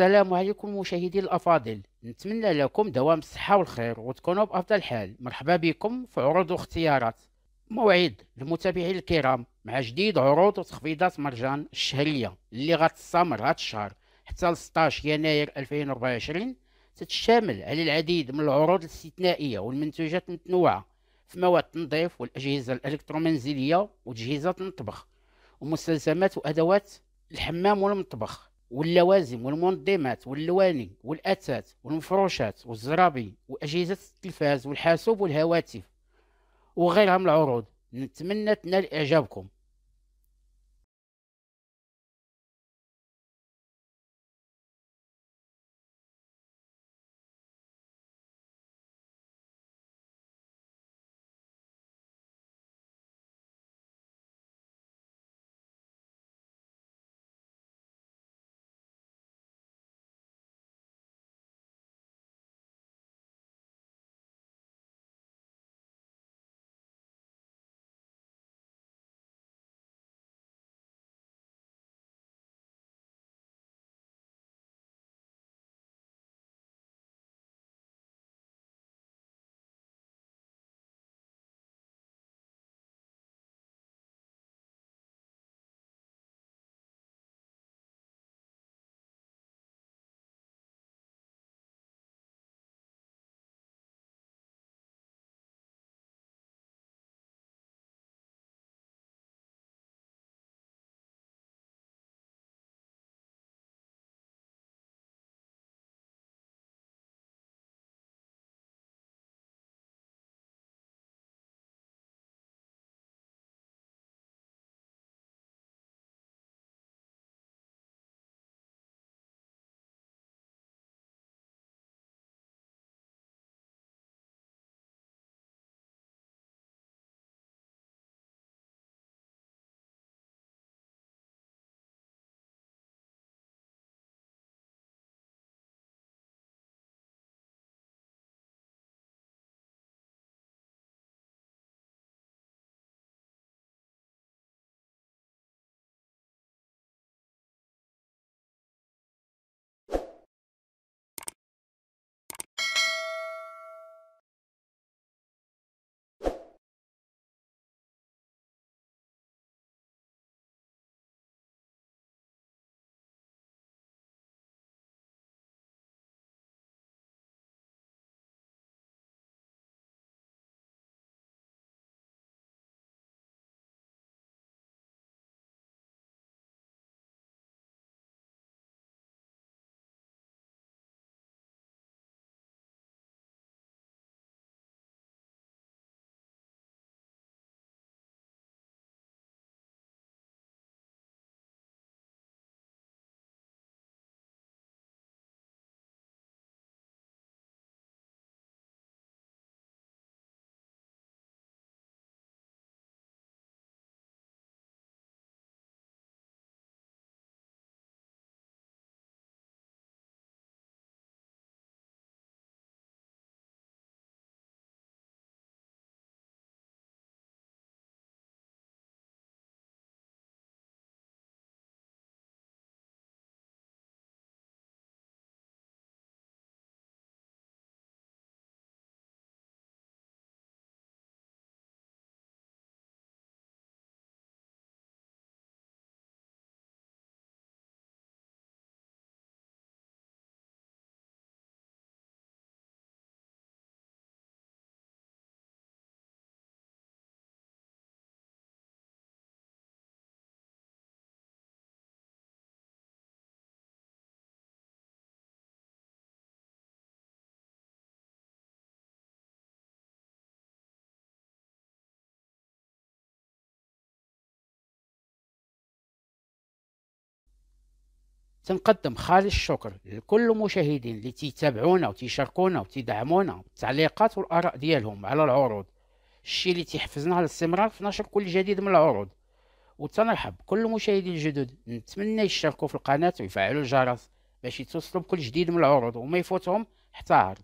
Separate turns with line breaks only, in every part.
السلام عليكم مشاهدي الأفاضل نتمنى لكم دوام الصحة والخير وتكونوا بأفضل حال مرحبا بكم في عروض واختيارات موعد للمتابعين الكرام مع جديد عروض وتخفيضات مرجان الشهرية اللي غتستمر هاد الشهر حتى 16 يناير 2024 تتشامل على العديد من العروض الاستثنائية والمنتوجات المتنوعة في مواد التنظيف والأجهزة الإلكترومنزلية وتجهيزات المطبخ ومستلزمات وأدوات الحمام والمطبخ واللوازم والمنظمات واللواني والاثاث والمفروشات والزرابي واجهزه التلفاز والحاسوب والهواتف وغيرها من العروض نتمنى تنال
اعجابكم تنقدم
خالص الشكر لكل المشاهدين اللي تيتابعونا وتيشاركونا وتدعمونا بالتعليقات والاراء ديالهم على العروض الشيء اللي تيحفزنا على الاستمرار في نشر كل جديد من العروض وتنرحب كل المشاهدين الجدد نتمنى يشاركوا في القناه ويفعلوا الجرس باش يتوصلوا بكل جديد من العروض وما يفوتهم حتى عرض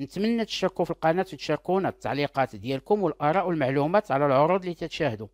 نتمنى تشاركوا في القناة وتشاركونا التعليقات ديالكم والآراء والمعلومات على العروض اللي تتشاهدوا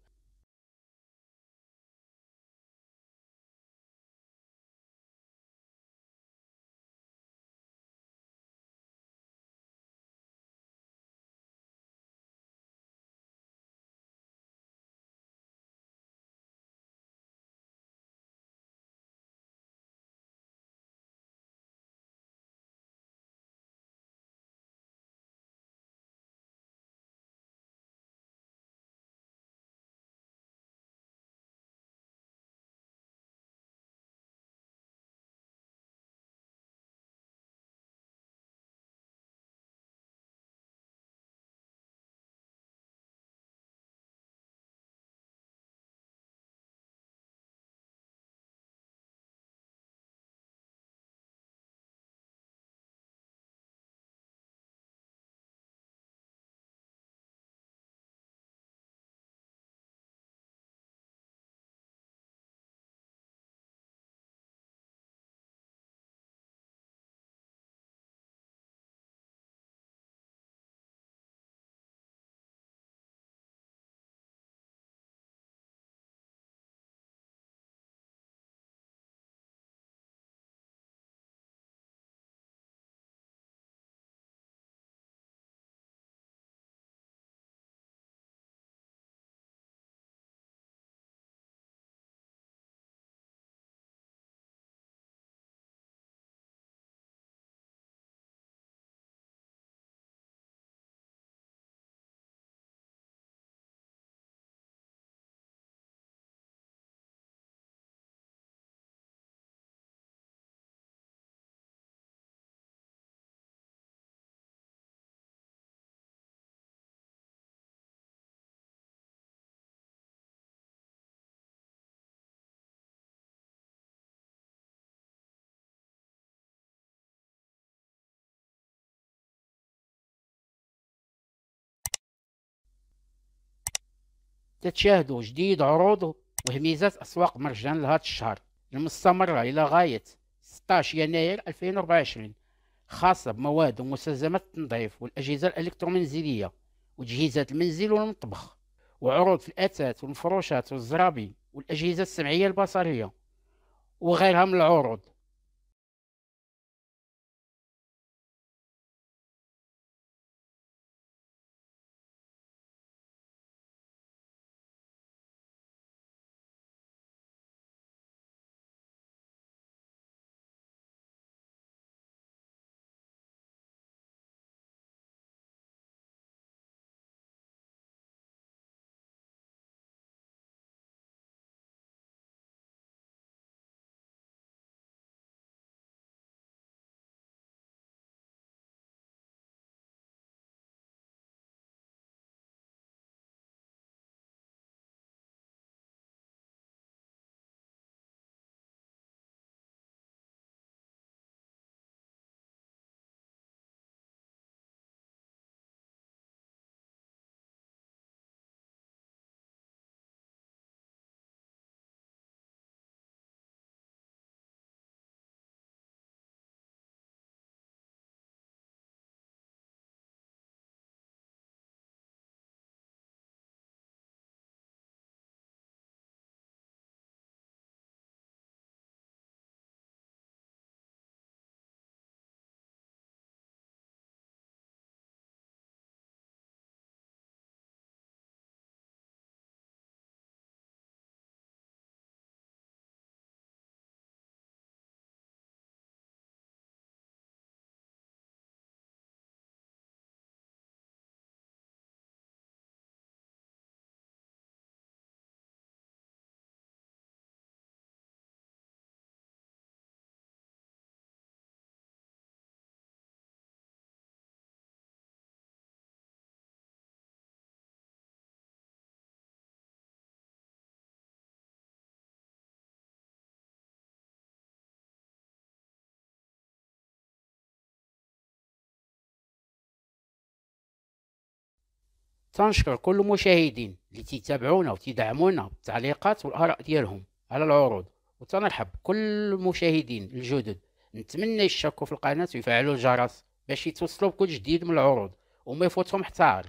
تتشاهدوا جديد عروض وهميزات أسواق مرجان لهذا الشهر المستمرة إلى غاية 16 يناير 2024 خاصة بمواد ومستلزمات التنظيف والأجهزة الإلكترومنزلية وتجهيزات المنزل والمطبخ وعروض في الاثاث والمفروشات والزرابي والأجهزة السمعية البصرية وغيرها من العروض تنشكر كل المشاهدين اللي تتابعونا وتدعمونا بالتعليقات والاراء ديالهم على العروض وتنرحب كل المشاهدين الجدد نتمنى يشتركوا في القناه ويفعلوا الجرس باش يتوصلوا بكل جديد من العروض وما يفوتهم حتى عرض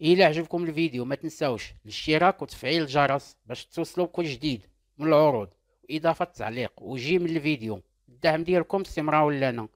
الى عجبكم الفيديو ما تنساوش الاشتراك وتفعيل الجرس باش توصلوا بكل جديد من العروض واضافه التعليق وجيم الفيديو الدعم ديالكم استمرار لنا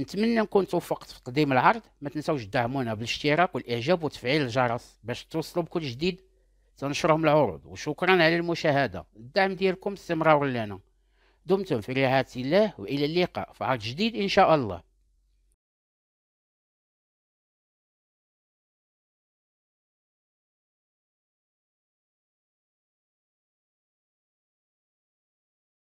نتمنى نكون توفقت في تقديم العرض ما تنساوش تدعمونا بالاشتراك والاعجاب وتفعيل الجرس باش توصلوا بكل جديد تنشرهم العروض وشكرا على المشاهده الدعم ديالكم استمرار لنا دمتم في رعايه الله والى اللقاء في
عرض جديد ان شاء الله